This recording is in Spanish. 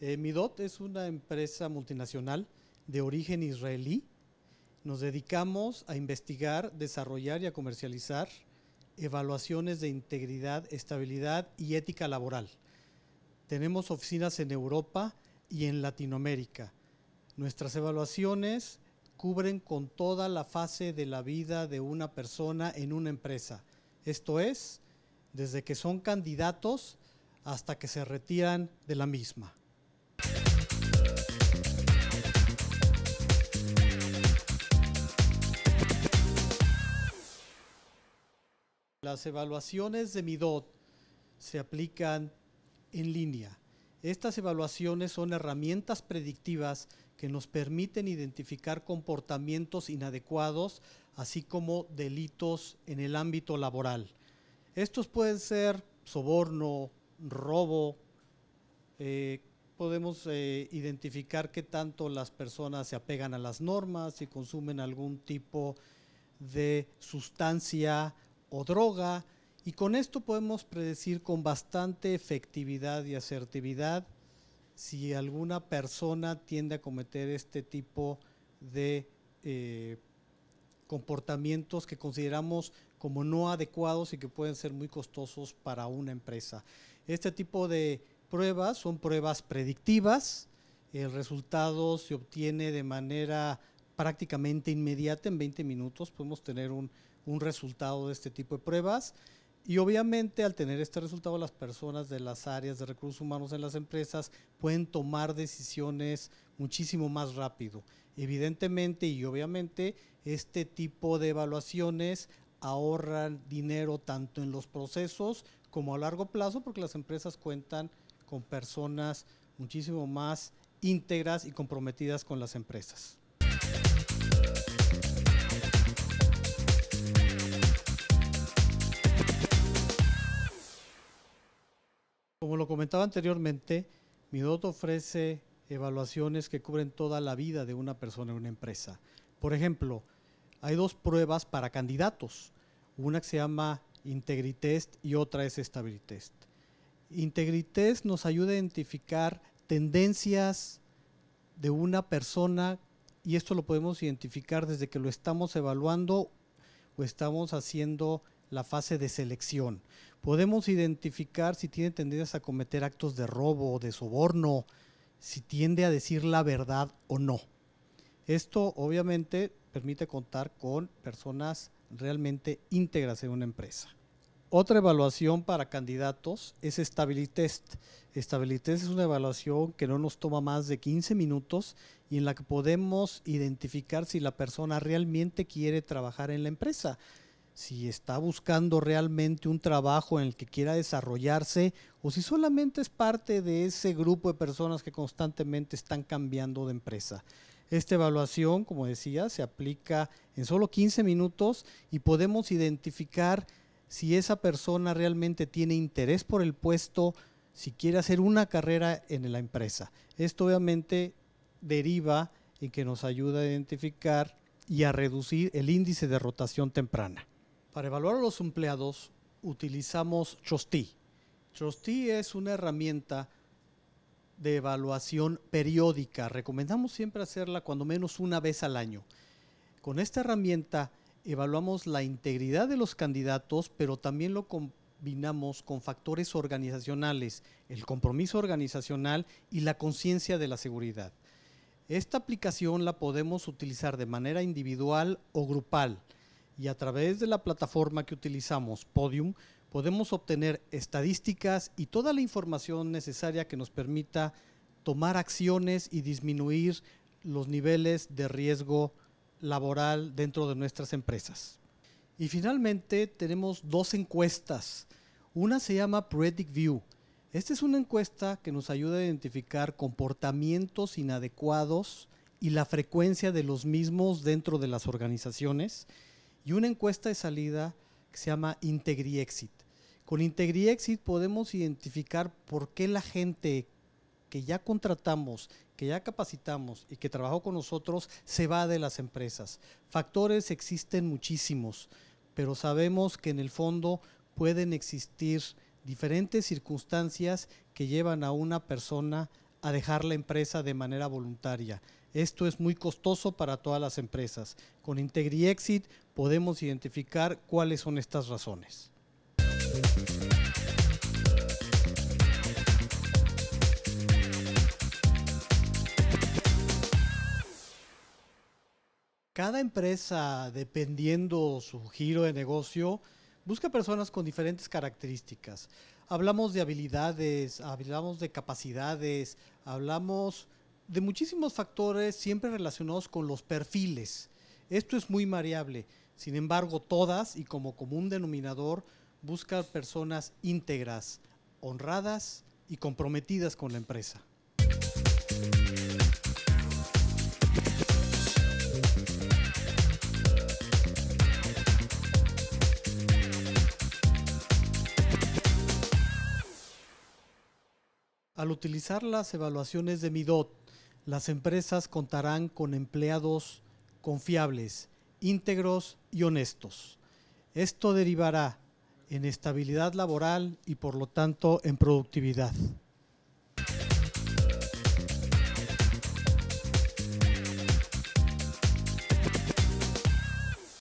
Eh, Midot es una empresa multinacional de origen israelí. Nos dedicamos a investigar, desarrollar y a comercializar evaluaciones de integridad, estabilidad y ética laboral. Tenemos oficinas en Europa y en Latinoamérica. Nuestras evaluaciones cubren con toda la fase de la vida de una persona en una empresa. Esto es, desde que son candidatos hasta que se retiran de la misma. Las evaluaciones de Midot se aplican en línea. Estas evaluaciones son herramientas predictivas que nos permiten identificar comportamientos inadecuados, así como delitos en el ámbito laboral. Estos pueden ser soborno, robo, eh, podemos eh, identificar qué tanto las personas se apegan a las normas, y consumen algún tipo de sustancia o droga, y con esto podemos predecir con bastante efectividad y asertividad si alguna persona tiende a cometer este tipo de eh, comportamientos que consideramos como no adecuados y que pueden ser muy costosos para una empresa. Este tipo de pruebas son pruebas predictivas, el resultado se obtiene de manera prácticamente inmediata, en 20 minutos podemos tener un un resultado de este tipo de pruebas. Y obviamente al tener este resultado las personas de las áreas de recursos humanos en las empresas pueden tomar decisiones muchísimo más rápido. Evidentemente y obviamente este tipo de evaluaciones ahorran dinero tanto en los procesos como a largo plazo porque las empresas cuentan con personas muchísimo más íntegras y comprometidas con las empresas. Como lo comentaba anteriormente, Midot ofrece evaluaciones que cubren toda la vida de una persona en una empresa. Por ejemplo, hay dos pruebas para candidatos. Una que se llama Integritest y otra es Integrity Integritest nos ayuda a identificar tendencias de una persona y esto lo podemos identificar desde que lo estamos evaluando o estamos haciendo la fase de selección. Podemos identificar si tiene tendencias a cometer actos de robo o de soborno, si tiende a decir la verdad o no. Esto obviamente permite contar con personas realmente íntegras en una empresa. Otra evaluación para candidatos es Stabilitest. Stabilitest es una evaluación que no nos toma más de 15 minutos y en la que podemos identificar si la persona realmente quiere trabajar en la empresa si está buscando realmente un trabajo en el que quiera desarrollarse o si solamente es parte de ese grupo de personas que constantemente están cambiando de empresa. Esta evaluación, como decía, se aplica en solo 15 minutos y podemos identificar si esa persona realmente tiene interés por el puesto, si quiere hacer una carrera en la empresa. Esto obviamente deriva en que nos ayuda a identificar y a reducir el índice de rotación temprana. Para evaluar a los empleados utilizamos Chosti. Chosti es una herramienta de evaluación periódica. Recomendamos siempre hacerla cuando menos una vez al año. Con esta herramienta evaluamos la integridad de los candidatos, pero también lo combinamos con factores organizacionales, el compromiso organizacional y la conciencia de la seguridad. Esta aplicación la podemos utilizar de manera individual o grupal y a través de la plataforma que utilizamos, Podium, podemos obtener estadísticas y toda la información necesaria que nos permita tomar acciones y disminuir los niveles de riesgo laboral dentro de nuestras empresas. Y finalmente tenemos dos encuestas. Una se llama Predict View. Esta es una encuesta que nos ayuda a identificar comportamientos inadecuados y la frecuencia de los mismos dentro de las organizaciones y una encuesta de salida que se llama Integri Exit. Con Integri Exit podemos identificar por qué la gente que ya contratamos, que ya capacitamos y que trabajó con nosotros se va de las empresas. Factores existen muchísimos, pero sabemos que en el fondo pueden existir diferentes circunstancias que llevan a una persona a dejar la empresa de manera voluntaria. Esto es muy costoso para todas las empresas. Con IntegriExit Exit podemos identificar cuáles son estas razones. Cada empresa, dependiendo su giro de negocio, busca personas con diferentes características. Hablamos de habilidades, hablamos de capacidades, hablamos de muchísimos factores siempre relacionados con los perfiles. Esto es muy variable. Sin embargo, todas y como común denominador buscan personas íntegras, honradas y comprometidas con la empresa. Al utilizar las evaluaciones de MIDOT las empresas contarán con empleados confiables, íntegros y honestos. Esto derivará en estabilidad laboral y por lo tanto en productividad.